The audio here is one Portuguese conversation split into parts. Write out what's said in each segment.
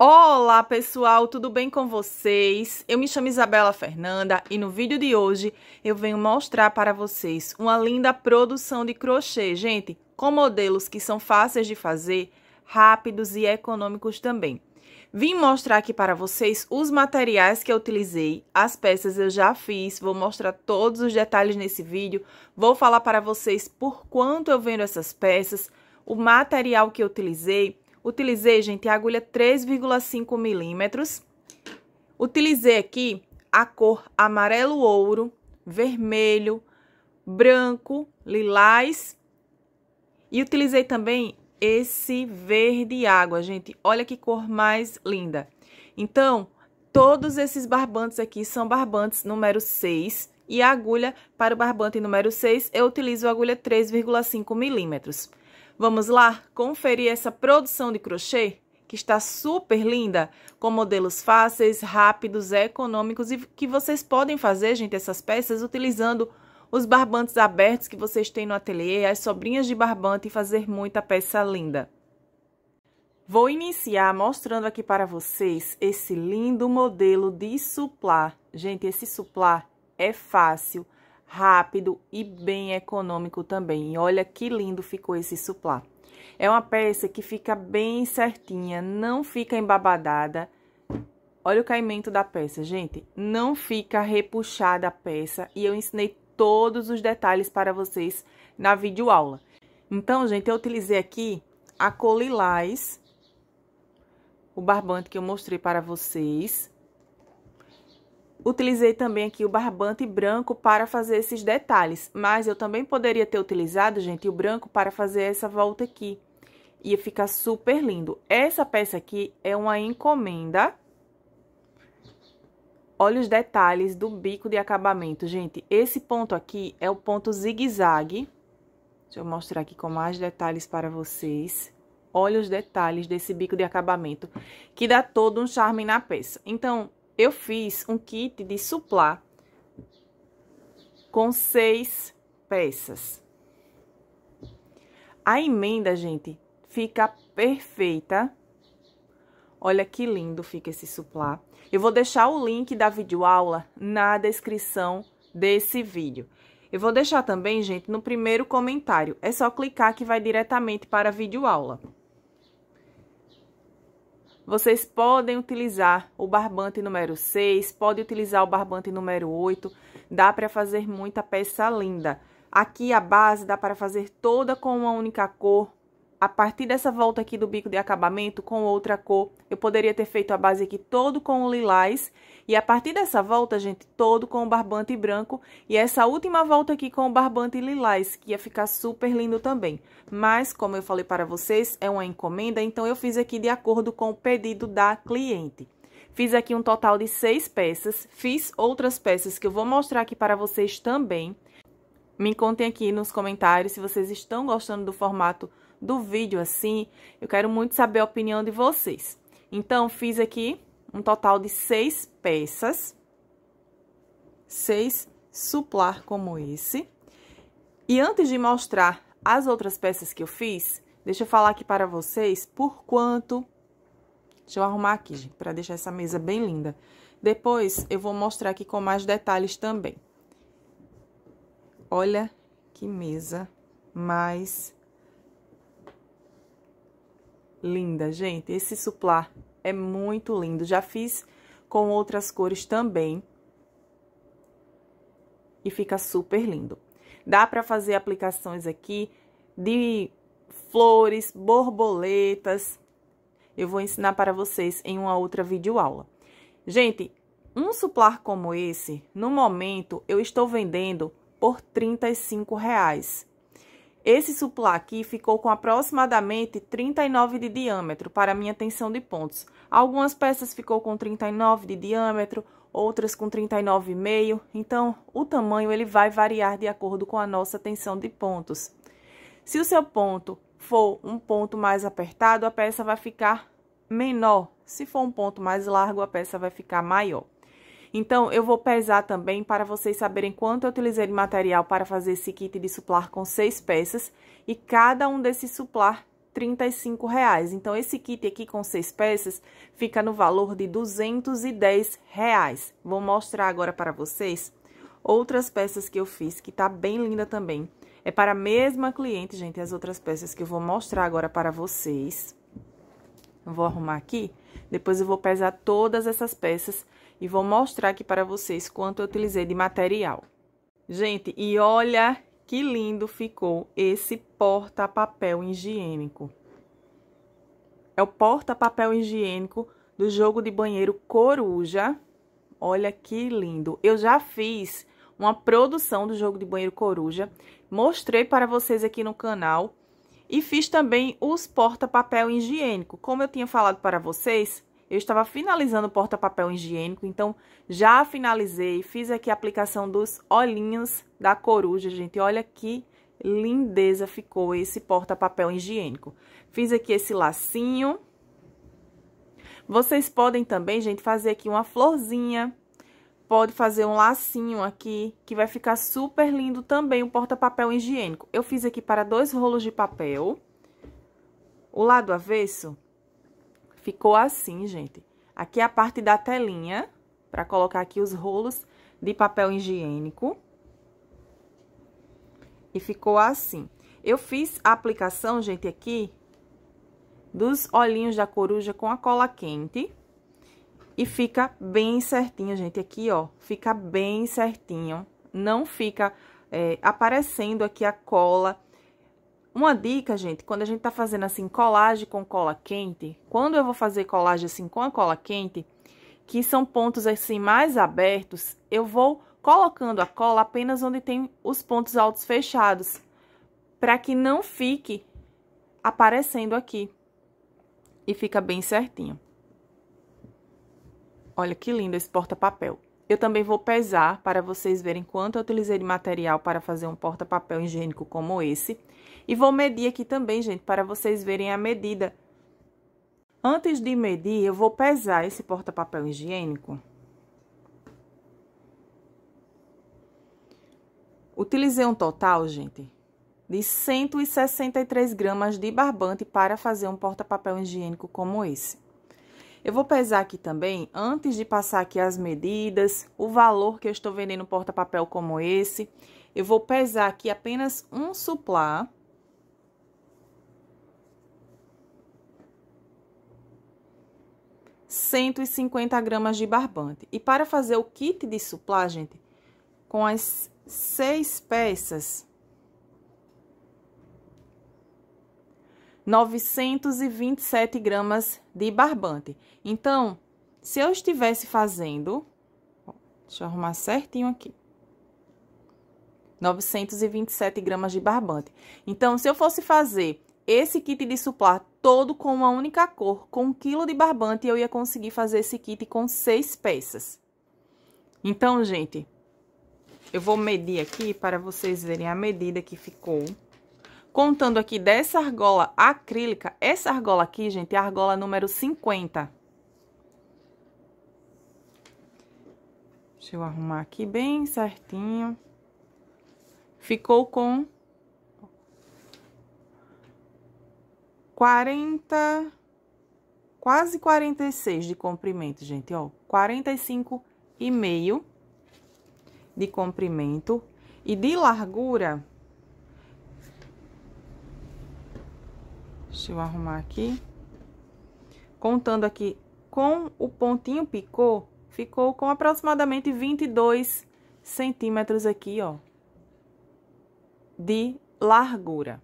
Olá pessoal, tudo bem com vocês? Eu me chamo Isabela Fernanda e no vídeo de hoje eu venho mostrar para vocês uma linda produção de crochê, gente, com modelos que são fáceis de fazer, rápidos e econômicos também. Vim mostrar aqui para vocês os materiais que eu utilizei, as peças eu já fiz, vou mostrar todos os detalhes nesse vídeo, vou falar para vocês por quanto eu vendo essas peças, o material que eu utilizei, Utilizei, gente, a agulha 3,5 milímetros. Utilizei aqui a cor amarelo ouro, vermelho, branco, lilás. E utilizei também esse verde água, gente. Olha que cor mais linda. Então, todos esses barbantes aqui são barbantes número 6. E a agulha para o barbante número 6, eu utilizo a agulha 3,5 milímetros. Vamos lá conferir essa produção de crochê que está super linda, com modelos fáceis, rápidos, econômicos e que vocês podem fazer, gente, essas peças utilizando os barbantes abertos que vocês têm no ateliê, as sobrinhas de barbante e fazer muita peça linda. Vou iniciar mostrando aqui para vocês esse lindo modelo de suplá. Gente, esse suplá é fácil, rápido e bem econômico também. E olha que lindo ficou esse suplá. É uma peça que fica bem certinha, não fica embabadada. Olha o caimento da peça, gente. Não fica repuxada a peça e eu ensinei todos os detalhes para vocês na videoaula. Então, gente, eu utilizei aqui a cor o barbante que eu mostrei para vocês, Utilizei também aqui o barbante branco para fazer esses detalhes, mas eu também poderia ter utilizado, gente, o branco para fazer essa volta aqui. Ia ficar super lindo. Essa peça aqui é uma encomenda. Olha os detalhes do bico de acabamento, gente. Esse ponto aqui é o ponto zigue-zague. Deixa eu mostrar aqui com mais detalhes para vocês. Olha os detalhes desse bico de acabamento, que dá todo um charme na peça. Então, eu fiz um kit de suplá com seis peças. A emenda, gente, fica perfeita. Olha que lindo fica esse suplá. Eu vou deixar o link da videoaula na descrição desse vídeo. Eu vou deixar também, gente, no primeiro comentário. É só clicar que vai diretamente para a videoaula. Vocês podem utilizar o barbante número 6, pode utilizar o barbante número 8, dá para fazer muita peça linda. Aqui a base dá para fazer toda com uma única cor, a partir dessa volta aqui do bico de acabamento com outra cor, eu poderia ter feito a base aqui todo com o lilás. E a partir dessa volta, gente, todo com o barbante branco. E essa última volta aqui com o barbante lilás, que ia ficar super lindo também. Mas, como eu falei para vocês, é uma encomenda, então eu fiz aqui de acordo com o pedido da cliente. Fiz aqui um total de seis peças, fiz outras peças que eu vou mostrar aqui para vocês também. Me contem aqui nos comentários se vocês estão gostando do formato do vídeo, assim. Eu quero muito saber a opinião de vocês. Então, fiz aqui um total de seis peças. Seis suplar como esse. E antes de mostrar as outras peças que eu fiz, deixa eu falar aqui para vocês por quanto... Deixa eu arrumar aqui, para deixar essa mesa bem linda. Depois, eu vou mostrar aqui com mais detalhes também. Olha que mesa mais linda, gente. Esse suplá é muito lindo. Já fiz com outras cores também. E fica super lindo. Dá para fazer aplicações aqui de flores, borboletas. Eu vou ensinar para vocês em uma outra videoaula. Gente, um suplar como esse, no momento, eu estou vendendo por R$ 35 reais. Esse suplá aqui ficou com aproximadamente 39 de diâmetro para minha tensão de pontos. Algumas peças ficou com 39 de diâmetro, outras com 39,5, então o tamanho ele vai variar de acordo com a nossa tensão de pontos. Se o seu ponto for um ponto mais apertado, a peça vai ficar menor. Se for um ponto mais largo, a peça vai ficar maior. Então, eu vou pesar também para vocês saberem quanto eu utilizei de material para fazer esse kit de suplar com seis peças e cada um desses suplar R$ 35 reais. Então, esse kit aqui com seis peças fica no valor de R$ 210 reais. Vou mostrar agora para vocês outras peças que eu fiz, que tá bem linda também. É para a mesma cliente, gente, as outras peças que eu vou mostrar agora para vocês. Eu vou arrumar aqui, depois eu vou pesar todas essas peças e vou mostrar aqui para vocês quanto eu utilizei de material. Gente, e olha que lindo ficou esse porta-papel higiênico. É o porta-papel higiênico do jogo de banheiro Coruja. Olha que lindo. Eu já fiz uma produção do jogo de banheiro Coruja. Mostrei para vocês aqui no canal. E fiz também os porta-papel higiênico. Como eu tinha falado para vocês, eu estava finalizando o porta-papel higiênico, então já finalizei, fiz aqui a aplicação dos olhinhos da coruja, gente. Olha que lindeza ficou esse porta-papel higiênico. Fiz aqui esse lacinho. Vocês podem também, gente, fazer aqui uma florzinha. Pode fazer um lacinho aqui, que vai ficar super lindo também o porta-papel higiênico. Eu fiz aqui para dois rolos de papel. O lado avesso, Ficou assim, gente. Aqui é a parte da telinha, para colocar aqui os rolos de papel higiênico. E ficou assim. Eu fiz a aplicação, gente, aqui dos olhinhos da coruja com a cola quente. E fica bem certinho, gente, aqui, ó. Fica bem certinho. Não fica é, aparecendo aqui a cola uma dica, gente, quando a gente tá fazendo assim colagem com cola quente, quando eu vou fazer colagem assim com a cola quente, que são pontos assim mais abertos, eu vou colocando a cola apenas onde tem os pontos altos fechados, para que não fique aparecendo aqui. E fica bem certinho. Olha que lindo esse porta-papel. Eu também vou pesar para vocês verem quanto eu utilizei de material para fazer um porta-papel higiênico como esse. E vou medir aqui também, gente, para vocês verem a medida. Antes de medir, eu vou pesar esse porta-papel higiênico. Utilizei um total, gente, de 163 gramas de barbante para fazer um porta-papel higiênico como esse. Eu vou pesar aqui também, antes de passar aqui as medidas, o valor que eu estou vendendo porta-papel como esse. Eu vou pesar aqui apenas um suplá 150 gramas de barbante. E para fazer o kit de suplá, gente, com as seis peças, 927 gramas de barbante. Então, se eu estivesse fazendo... Deixa eu arrumar certinho aqui. 927 gramas de barbante. Então, se eu fosse fazer esse kit de suplá todo com uma única cor. Com um quilo de barbante, eu ia conseguir fazer esse kit com seis peças. Então, gente, eu vou medir aqui para vocês verem a medida que ficou. Contando aqui dessa argola acrílica, essa argola aqui, gente, é a argola número 50. Deixa eu arrumar aqui bem certinho. Ficou com 40, quase 46 de comprimento, gente, ó. 45 e meio de comprimento e de largura. Deixa eu arrumar aqui. Contando aqui com o pontinho picô, ficou com aproximadamente 22 centímetros aqui, ó, de largura.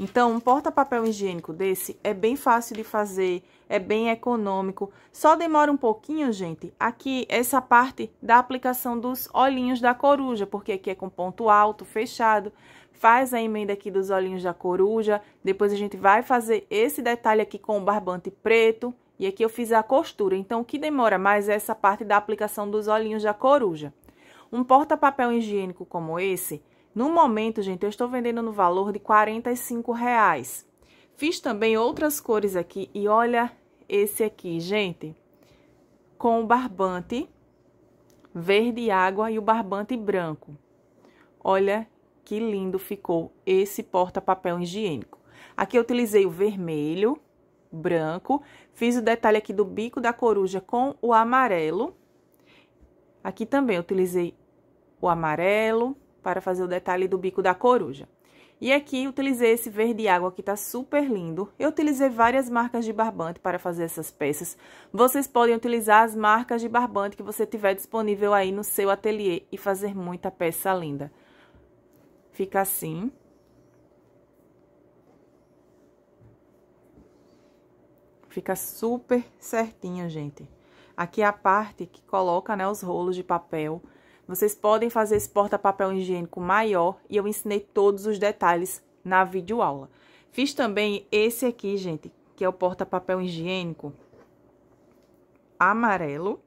Então, um porta-papel higiênico desse é bem fácil de fazer, é bem econômico. Só demora um pouquinho, gente, aqui essa parte da aplicação dos olhinhos da coruja, porque aqui é com ponto alto, fechado. Faz a emenda aqui dos olhinhos da coruja, depois a gente vai fazer esse detalhe aqui com o barbante preto. E aqui eu fiz a costura, então o que demora mais é essa parte da aplicação dos olhinhos da coruja. Um porta-papel higiênico como esse no momento, gente, eu estou vendendo no valor de 45 reais. Fiz também outras cores aqui e olha esse aqui, gente, com o barbante verde água e o barbante branco. Olha que lindo ficou esse porta-papel higiênico. Aqui eu utilizei o vermelho, branco, fiz o detalhe aqui do bico da coruja com o amarelo. Aqui também utilizei o amarelo, para fazer o detalhe do bico da coruja. E aqui utilizei esse verde água que está super lindo. Eu utilizei várias marcas de barbante para fazer essas peças. Vocês podem utilizar as marcas de barbante que você tiver disponível aí no seu ateliê e fazer muita peça linda. Fica assim. Fica super certinho, gente. Aqui é a parte que coloca né, os rolos de papel vocês podem fazer esse porta-papel higiênico maior e eu ensinei todos os detalhes na videoaula. Fiz também esse aqui, gente, que é o porta-papel higiênico amarelo.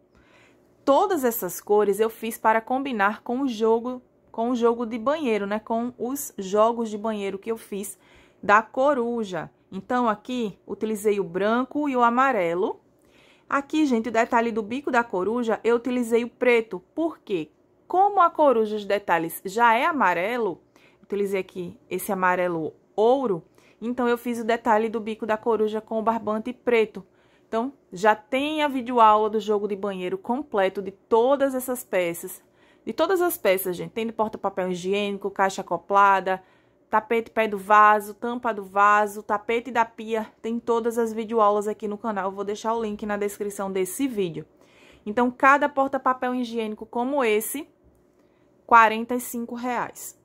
Todas essas cores eu fiz para combinar com o jogo com o jogo de banheiro, né? Com os jogos de banheiro que eu fiz da coruja. Então, aqui, utilizei o branco e o amarelo. Aqui, gente, o detalhe do bico da coruja, eu utilizei o preto. Por quê? como a coruja de detalhes já é amarelo, utilizei aqui esse amarelo ouro, então eu fiz o detalhe do bico da coruja com o barbante preto. Então, já tem a videoaula do jogo de banheiro completo de todas essas peças. De todas as peças, gente. Tem de porta-papel higiênico, caixa acoplada, tapete pé do vaso, tampa do vaso, tapete da pia. Tem todas as videoaulas aqui no canal. Eu vou deixar o link na descrição desse vídeo. Então, cada porta-papel higiênico como esse 45 reais.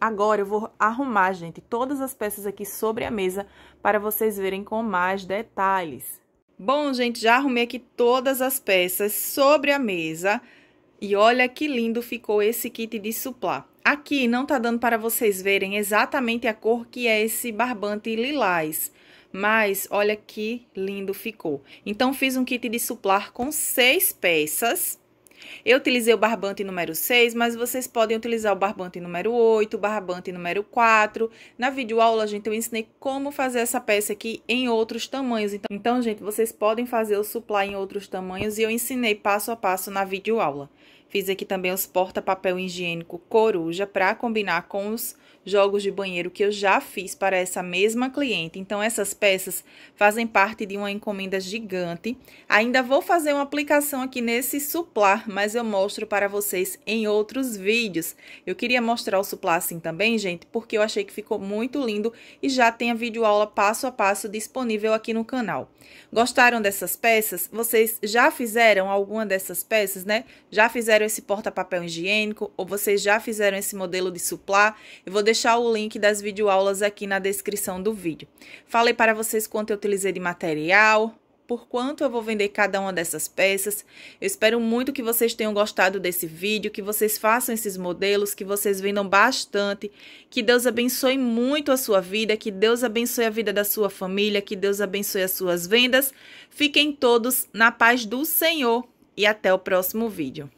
Agora eu vou arrumar, gente, todas as peças aqui sobre a mesa para vocês verem com mais detalhes. Bom, gente, já arrumei aqui todas as peças sobre a mesa. E olha que lindo ficou esse kit de suplá. Aqui não tá dando para vocês verem exatamente a cor que é esse barbante lilás. Mas olha que lindo ficou. Então, fiz um kit de suplar com seis peças. Eu utilizei o barbante número 6, mas vocês podem utilizar o barbante número 8, o barbante número 4. Na videoaula, gente, eu ensinei como fazer essa peça aqui em outros tamanhos. Então, então gente, vocês podem fazer o supply em outros tamanhos e eu ensinei passo a passo na videoaula. Fiz aqui também os porta-papel higiênico coruja para combinar com os jogos de banheiro que eu já fiz para essa mesma cliente. Então, essas peças fazem parte de uma encomenda gigante. Ainda vou fazer uma aplicação aqui nesse suplar, mas eu mostro para vocês em outros vídeos. Eu queria mostrar o suplar assim também, gente, porque eu achei que ficou muito lindo e já tem a videoaula passo a passo disponível aqui no canal. Gostaram dessas peças? Vocês já fizeram alguma dessas peças, né? Já fizeram esse porta-papel higiênico ou vocês já fizeram esse modelo de suplar? Eu vou deixar deixar o link das videoaulas aqui na descrição do vídeo. Falei para vocês quanto eu utilizei de material, por quanto eu vou vender cada uma dessas peças. Eu espero muito que vocês tenham gostado desse vídeo, que vocês façam esses modelos, que vocês vendam bastante, que Deus abençoe muito a sua vida, que Deus abençoe a vida da sua família, que Deus abençoe as suas vendas. Fiquem todos na paz do Senhor e até o próximo vídeo.